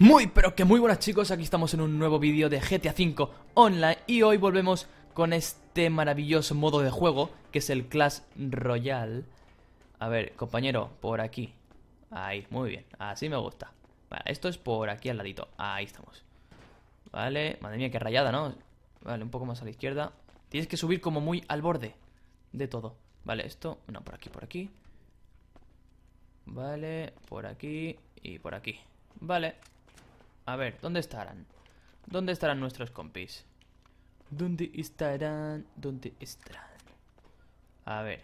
Muy pero que muy buenas chicos, aquí estamos en un nuevo vídeo de GTA V Online y hoy volvemos con este maravilloso modo de juego que es el Clash Royale. A ver, compañero, por aquí. Ahí, muy bien, así me gusta. Vale, esto es por aquí al ladito, ahí estamos. Vale, madre mía, qué rayada, ¿no? Vale, un poco más a la izquierda, Tienes que subir como muy al borde de todo. Vale, esto... No, por aquí, por aquí. Vale, por aquí y por aquí. Vale. A ver, ¿dónde estarán? ¿Dónde estarán nuestros compis? ¿Dónde estarán? ¿Dónde estarán? A ver.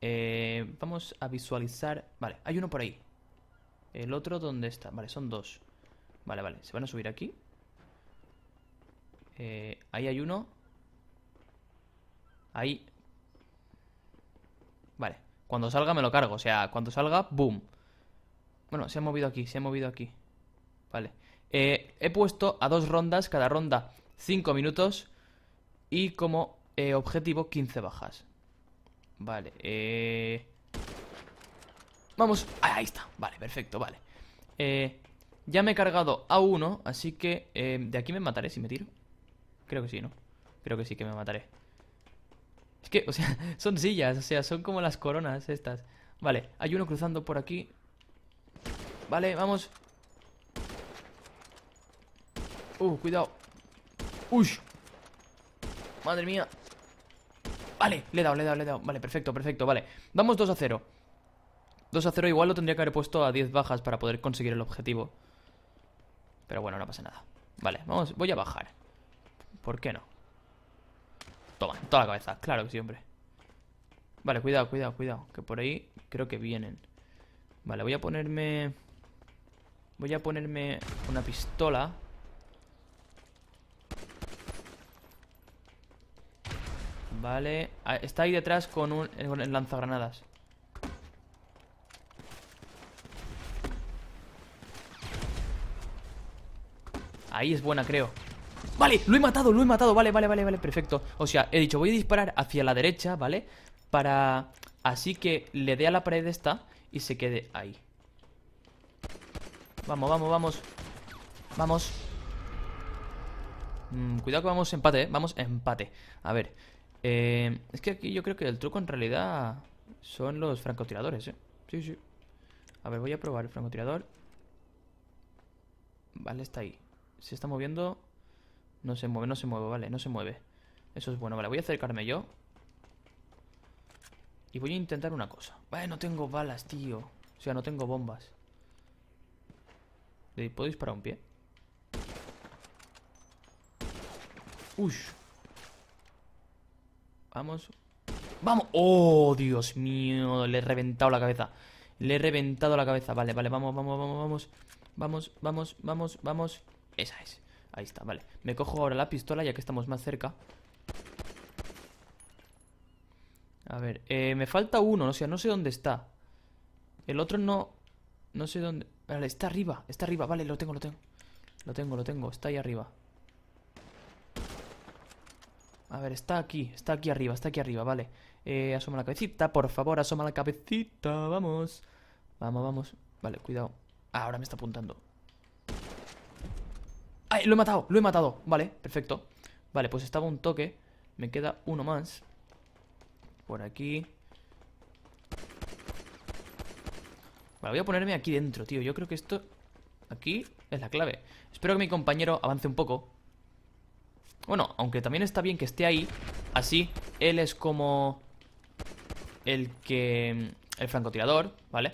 Eh, vamos a visualizar... Vale, hay uno por ahí. El otro, ¿dónde está? Vale, son dos. Vale, vale. ¿Se van a subir aquí? Eh, ahí hay uno. Ahí. Vale. Cuando salga me lo cargo. O sea, cuando salga, boom. Bueno, se ha movido aquí, se ha movido aquí. Vale. Eh, he puesto a dos rondas, cada ronda Cinco minutos. Y como eh, objetivo 15 bajas. Vale. Eh. Vamos. ahí está. Vale, perfecto, vale. ya me he cargado a uno, así que de aquí me mataré si me tiro. Creo que sí, ¿no? Creo que sí que me mataré. Es que, o sea, son sillas, o sea, son como las coronas estas. Vale, hay uno cruzando por aquí. Vale, vamos. Uh, cuidado. Uy. Madre mía. Vale, le he dado, le he dado, le he dado. Vale, perfecto, perfecto, vale. Vamos 2 a 0. 2 a 0 igual lo tendría que haber puesto a 10 bajas para poder conseguir el objetivo. Pero bueno, no pasa nada. Vale, vamos, voy a bajar. ¿Por qué no? Toma, toda la cabeza, claro que sí, hombre Vale, cuidado, cuidado, cuidado Que por ahí creo que vienen Vale, voy a ponerme... Voy a ponerme una pistola Vale ah, Está ahí detrás con un eh, con el lanzagranadas Ahí es buena, creo Vale, lo he matado, lo he matado Vale, vale, vale, vale, perfecto O sea, he dicho, voy a disparar hacia la derecha, ¿vale? Para... Así que le dé a la pared esta Y se quede ahí Vamos, vamos, vamos Vamos mm, Cuidado que vamos empate, ¿eh? Vamos empate A ver eh, Es que aquí yo creo que el truco en realidad Son los francotiradores, ¿eh? Sí, sí A ver, voy a probar el francotirador Vale, está ahí Se está moviendo no se mueve, no se mueve, vale, no se mueve. Eso es bueno, vale, voy a acercarme yo. Y voy a intentar una cosa. Vale, no tengo balas, tío. O sea, no tengo bombas. ¿Le puedo disparar un pie? Uy. Vamos. ¡Vamos! ¡Oh, Dios mío! Le he reventado la cabeza. Le he reventado la cabeza. Vale, vale, vamos, vamos, vamos, vamos. Vamos, vamos, vamos, vamos. Esa es. Ahí está, vale. Me cojo ahora la pistola ya que estamos más cerca. A ver, eh, me falta uno, o sea, no sé dónde está. El otro no... No sé dónde... Vale, está arriba, está arriba, vale, lo tengo, lo tengo. Lo tengo, lo tengo, está ahí arriba. A ver, está aquí, está aquí arriba, está aquí arriba, vale. Eh, asoma la cabecita, por favor, asoma la cabecita, vamos. Vamos, vamos. Vale, cuidado. Ah, ahora me está apuntando. ¡Ay, lo he matado! ¡Lo he matado! Vale, perfecto. Vale, pues estaba un toque. Me queda uno más. Por aquí. Vale, voy a ponerme aquí dentro, tío. Yo creo que esto... Aquí es la clave. Espero que mi compañero avance un poco. Bueno, aunque también está bien que esté ahí. Así, él es como... El que... El francotirador, ¿vale?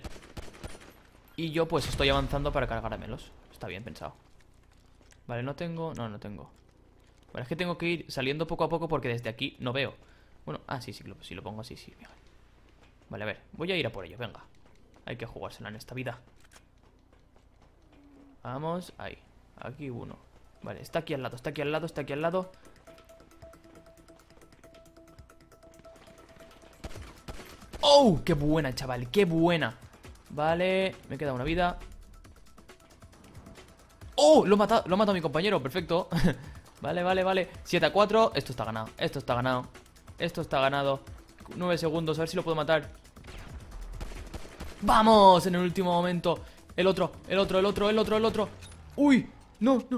Y yo pues estoy avanzando para cargármelos. Está bien pensado. Vale, no tengo... No, no tengo. Vale, es que tengo que ir saliendo poco a poco porque desde aquí no veo. Bueno, ah, sí, sí, lo, si lo pongo así, sí, Vale, a ver, voy a ir a por ello, venga. Hay que jugársela en esta vida. Vamos, ahí. Aquí uno. Vale, está aquí al lado, está aquí al lado, está aquí al lado. ¡Oh! ¡Qué buena, chaval! ¡Qué buena! Vale, me queda una vida. ¡Oh! Lo ha matado, lo ha mi compañero, perfecto Vale, vale, vale 7 a 4, esto está ganado, esto está ganado Esto está ganado 9 segundos, a ver si lo puedo matar ¡Vamos! En el último momento El otro, el otro, el otro, el otro, el otro ¡Uy! No, no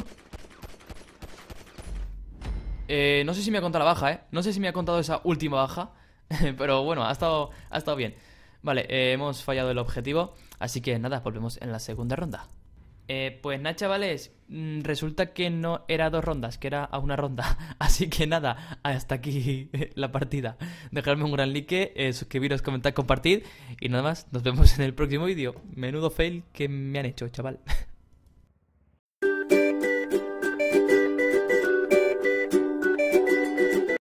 eh, no sé si me ha contado la baja, ¿eh? No sé si me ha contado esa última baja. pero bueno, ha estado, ha estado bien. Vale, eh, hemos fallado el objetivo. Así que nada, volvemos en la segunda ronda. Eh, pues nada, chavales, mm, resulta que no era dos rondas, que era a una ronda. Así que nada, hasta aquí la partida. Dejadme un gran like, eh, suscribiros, comentar, compartir. Y nada más, nos vemos en el próximo vídeo. Menudo fail que me han hecho, chaval.